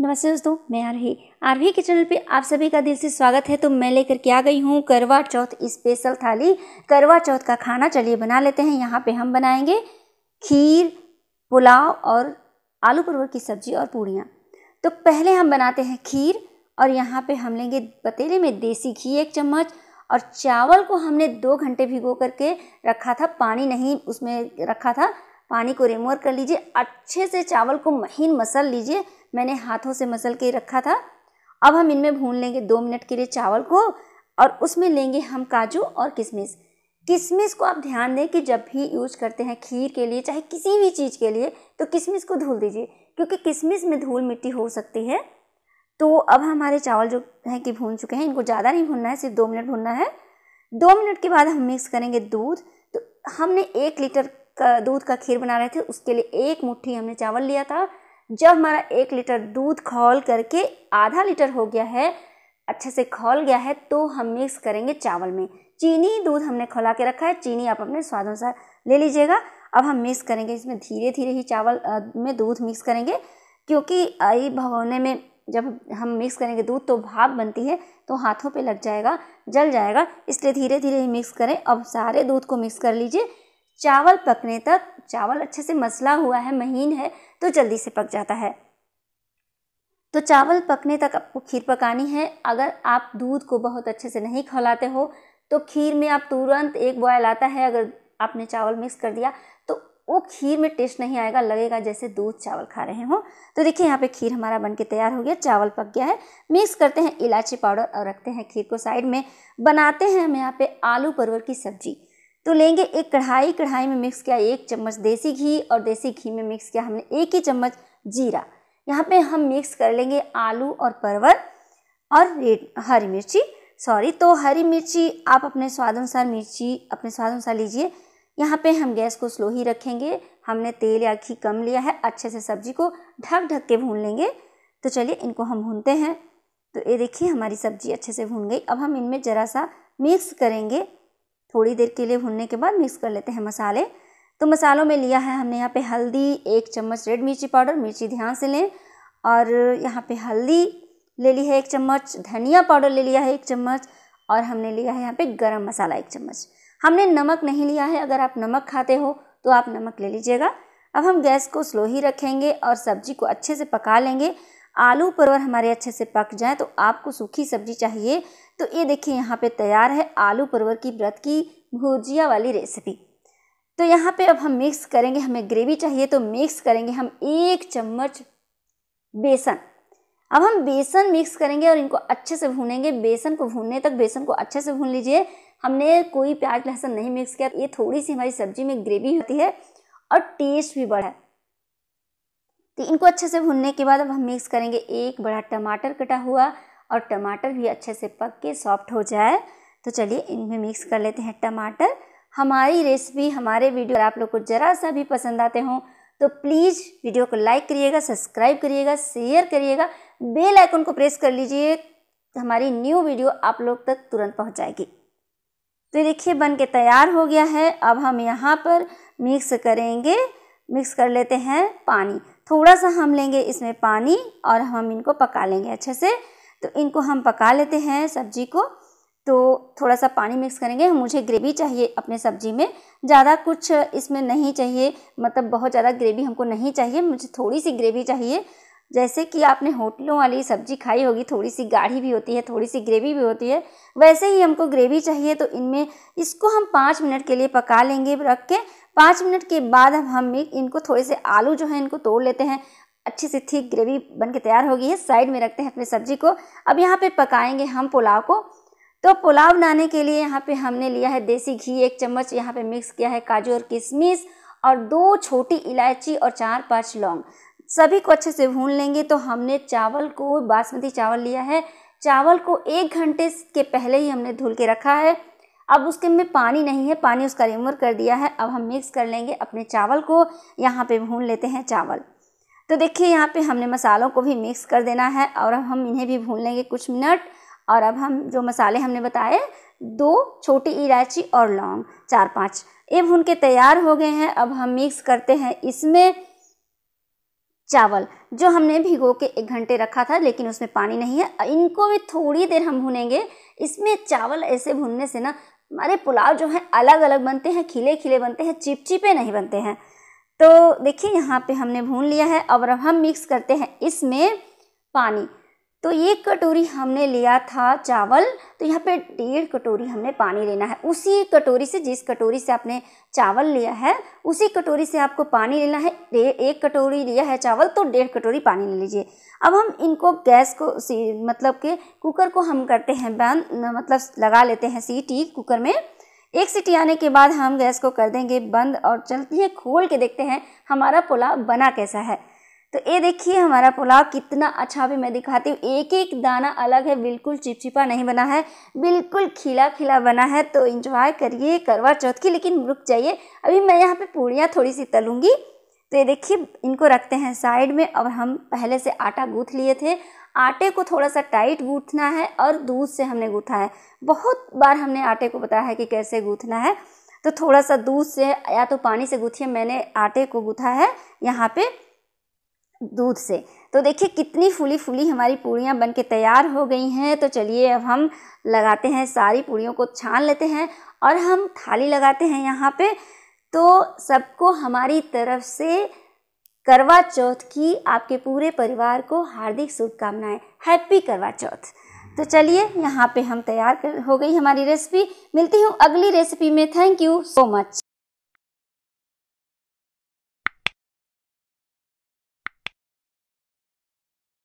नमस्ते दोस्तों मैं आरही आरवी के चैनल पे आप सभी का दिल से स्वागत है तो मैं लेकर के आ गई हूँ करवा चौथ स्पेशल थाली करवा चौथ का खाना चलिए बना लेते हैं यहाँ पे हम बनाएंगे खीर पुलाव और आलू परवर की सब्जी और पूड़ियाँ तो पहले हम बनाते हैं खीर और यहाँ पे हम लेंगे पतीले में देसी घी एक चम्मच और चावल को हमने दो घंटे भिगो करके रखा था पानी नहीं उसमें रखा था पानी को रिमूव कर लीजिए अच्छे से चावल को महीन मसल लीजिए मैंने हाथों से मसल के रखा था अब हम इनमें भून लेंगे दो मिनट के लिए चावल को और उसमें लेंगे हम काजू और किशमिश किशमिश को आप ध्यान दें कि जब भी यूज करते हैं खीर के लिए चाहे किसी भी चीज़ के लिए तो किशमिश को धुल दीजिए क्योंकि किशमिश में धूल मिट्टी हो सकती है तो अब हमारे चावल जो हैं कि भून चुके हैं इनको ज़्यादा नहीं भूनना है सिर्फ दो मिनट भूनना है दो मिनट के बाद हम मिक्स करेंगे दूध तो हमने एक लीटर का दूध का खीर बना रहे थे उसके लिए एक मुट्ठी हमने चावल लिया था जब हमारा एक लीटर दूध खोल करके आधा लीटर हो गया है अच्छे से खोल गया है तो हम मिक्स करेंगे चावल में चीनी दूध हमने खोला के रखा है चीनी आप अपने स्वाद अनुसार ले लीजिएगा अब हम मिक्स करेंगे इसमें धीरे धीरे ही चावल में दूध मिक्स करेंगे क्योंकि आई भगवने में जब हम मिक्स करेंगे दूध तो भाप बनती है तो हाथों पे लग जाएगा जल जाएगा इसलिए धीरे धीरे ही मिक्स करें अब सारे दूध को मिक्स कर लीजिए चावल पकने तक चावल अच्छे से मसला हुआ है महीन है तो जल्दी से पक जाता है तो चावल पकने तक आपको खीर पकानी है अगर आप दूध को बहुत अच्छे से नहीं खौलाते हो तो खीर में आप तुरंत एक बॉयल आता है अगर आपने चावल मिक्स कर दिया तो वो खीर में टेस्ट नहीं आएगा लगेगा जैसे दूध चावल खा रहे हो तो देखिए यहाँ पे खीर हमारा बनके तैयार हो गया चावल पक गया है मिक्स करते हैं इलायची पाउडर और रखते हैं खीर को साइड में बनाते हैं हम यहाँ पे आलू परवर की सब्जी तो लेंगे एक कढ़ाई कढ़ाई में मिक्स किया एक चम्मच देसी घी और देसी घी में मिक्स किया हमने एक ही चम्मच जीरा यहाँ पे हम मिक्स कर लेंगे आलू और परवल और रेड हरी मिर्ची सॉरी तो हरी मिर्ची आप अपने स्वाद अनुसार मिर्ची अपने स्वाद अनुसार लीजिए यहाँ पे हम गैस को स्लो ही रखेंगे हमने तेल या घी कम लिया है अच्छे से सब्जी को ढक ढक के भून लेंगे तो चलिए इनको हम भूनते हैं तो ये देखिए हमारी सब्जी अच्छे से भून गई अब हम इनमें ज़रा सा मिक्स करेंगे थोड़ी देर के लिए भुनने के बाद मिक्स कर लेते हैं मसाले तो मसालों में लिया है हमने यहाँ पे हल्दी एक चम्मच रेड मिर्ची पाउडर मिर्ची ध्यान से लें और यहाँ पे हल्दी ले ली है एक चम्मच धनिया पाउडर ले लिया है एक चम्मच और हमने लिया है यहाँ पे गरम मसाला एक चम्मच हमने नमक नहीं लिया है अगर आप नमक खाते हो तो आप नमक ले लीजिएगा अब हम गैस को स्लो ही रखेंगे और सब्जी को अच्छे से पका लेंगे आलू परवल हमारे अच्छे से पक जाए तो आपको सूखी सब्जी चाहिए तो ये देखिए यहाँ पे तैयार है आलू परवल की व्रत की भुजिया वाली रेसिपी तो यहाँ पे अब हम मिक्स करेंगे हमें ग्रेवी चाहिए तो मिक्स करेंगे हम एक चम्मच बेसन अब हम बेसन मिक्स करेंगे और इनको अच्छे से भूनेंगे बेसन को भूनने तक बेसन को अच्छे से भून लीजिए हमने कोई प्याज लहसुन नहीं मिक्स किया ये थोड़ी सी हमारी सब्जी में ग्रेवी होती है और टेस्ट भी बढ़ा है तो इनको अच्छे से भूनने के बाद अब हम मिक्स करेंगे एक बड़ा टमाटर कटा हुआ और टमाटर भी अच्छे से पक के सॉफ्ट हो जाए तो चलिए इनमें मिक्स कर लेते हैं टमाटर हमारी रेसिपी हमारे वीडियो आप लोग को ज़रा सा भी पसंद आते हों तो प्लीज़ वीडियो को लाइक करिएगा सब्सक्राइब करिएगा शेयर करिएगा बेल आइकन को प्रेस कर लीजिए हमारी न्यू वीडियो आप लोग तक तुरंत पहुंच जाएगी तो देखिए बन के तैयार हो गया है अब हम यहाँ पर मिक्स करेंगे मिक्स कर लेते हैं पानी थोड़ा सा हम लेंगे इसमें पानी और हम इनको पका लेंगे अच्छे से तो इनको हम पका लेते हैं सब्जी को तो थोड़ा सा पानी मिक्स करेंगे मुझे ग्रेवी चाहिए अपने सब्जी में ज़्यादा कुछ इसमें नहीं चाहिए मतलब बहुत ज़्यादा ग्रेवी हमको नहीं चाहिए मुझे थोड़ी सी ग्रेवी चाहिए जैसे कि आपने होटलों वाली सब्जी खाई होगी थोड़ी सी गाढ़ी भी होती है थोड़ी सी ग्रेवी भी होती है वैसे ही हमको ग्रेवी चाहिए तो इनमें इसको हम पाँच मिनट के लिए पका लेंगे रख के पाँच मिनट के बाद अब हम इनको थोड़े से आलू जो है इनको तोड़ लेते हैं अच्छी सी थी ग्रेवी बन के तैयार हो गई है साइड में रखते हैं अपनी सब्जी को अब यहाँ पे पकाएंगे हम पुलाव को तो पुलाव बनाने के लिए यहाँ पे हमने लिया है देसी घी एक चम्मच यहाँ पे मिक्स किया है काजू और किशमिश और दो छोटी इलायची और चार पाँच लौंग सभी को अच्छे से भून लेंगे तो हमने चावल को बासमती चावल लिया है चावल को एक घंटे के पहले ही हमने धुल के रखा है अब उसके में पानी नहीं है पानी उसका रिमूव कर दिया है अब हम मिक्स कर लेंगे अपने चावल को यहाँ पे भून लेते हैं चावल तो देखिए यहाँ पे हमने मसालों को भी मिक्स कर देना है और अब हम इन्हें भी भून लेंगे कुछ मिनट और अब हम जो मसाले हमने बताए दो छोटी इलायची और लौंग चार पाँच ये भून के तैयार हो गए हैं अब हम मिक्स करते हैं इसमें चावल जो हमने भिगो के एक घंटे रखा था लेकिन उसमें पानी नहीं है इनको भी थोड़ी देर हम भुनेंगे इसमें चावल ऐसे भुनने से ना हमारे पुलाव जो हैं अलग अलग बनते हैं खिले खिले बनते हैं चिपचिपे नहीं बनते हैं तो देखिए यहाँ पे हमने भून लिया है और अब हम मिक्स करते हैं इसमें पानी तो एक कटोरी हमने लिया था चावल तो यहाँ पे डेढ़ कटोरी हमने पानी लेना है उसी कटोरी से जिस कटोरी से आपने चावल लिया है उसी कटोरी से आपको पानी लेना है एक कटोरी लिया है चावल तो डेढ़ कटोरी पानी ले लीजिए अब हम इनको गैस को मतलब के कुकर को हम करते हैं बंद मतलब लगा लेते हैं सीटी कुकर में एक सीटी आने के बाद हम गैस को कर देंगे बंद और चलती है खोल के देखते हैं हमारा पुलाव बना कैसा है तो ये देखिए हमारा पुलाव कितना अच्छा भी मैं दिखाती हूँ एक एक दाना अलग है बिल्कुल चिपचिपा नहीं बना है बिल्कुल खिला खिला बना है तो इंजॉय करिए करवा चौथ की लेकिन रुक जाइए अभी मैं यहाँ पे पूड़ियाँ थोड़ी सी तलूँगी तो ये देखिए इनको रखते हैं साइड में और हम पहले से आटा गूँथ लिए थे आटे को थोड़ा सा टाइट गूँथना है और दूध से हमने गूँथा है बहुत बार हमने आटे को बताया है कि कैसे गूँथना है तो थोड़ा सा दूध से या तो पानी से गूँथिए मैंने आटे को गूँथा है यहाँ पर दूध से तो देखिए कितनी फूली फूली हमारी पूड़ियाँ बन के तैयार हो गई हैं तो चलिए अब हम लगाते हैं सारी पूड़ियों को छान लेते हैं और हम थाली लगाते हैं यहाँ पे तो सबको हमारी तरफ से करवा चौथ की आपके पूरे परिवार को हार्दिक शुभकामनाएँ हैप्पी करवा चौथ तो चलिए यहाँ पे हम तैयार हो गई हमारी रेसिपी मिलती हूँ अगली रेसिपी में थैंक यू सो मच